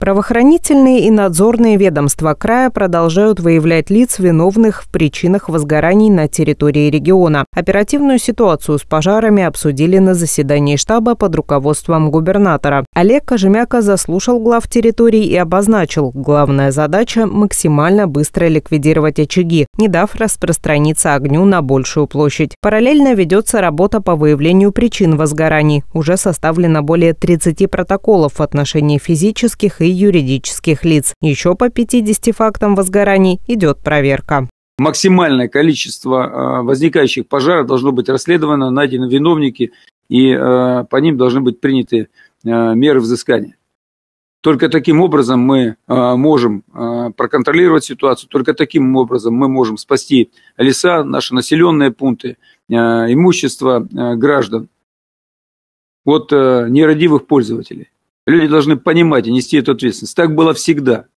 Правоохранительные и надзорные ведомства края продолжают выявлять лиц, виновных в причинах возгораний на территории региона. Оперативную ситуацию с пожарами обсудили на заседании штаба под руководством губернатора. Олег Кожемяка заслушал глав территорий и обозначил, главная задача – максимально быстро ликвидировать очаги, не дав распространиться огню на большую площадь. Параллельно ведется работа по выявлению причин возгораний. Уже составлено более 30 протоколов в отношении физических и и юридических лиц. Еще по 50 фактам возгораний идет проверка. Максимальное количество а, возникающих пожаров должно быть расследовано, найдены виновники, и а, по ним должны быть приняты а, меры взыскания. Только таким образом мы можем проконтролировать ситуацию, только таким образом мы можем спасти леса, наши населенные пункты, имущество граждан от нерадивых пользователей. Люди должны понимать и нести эту ответственность. Так было всегда.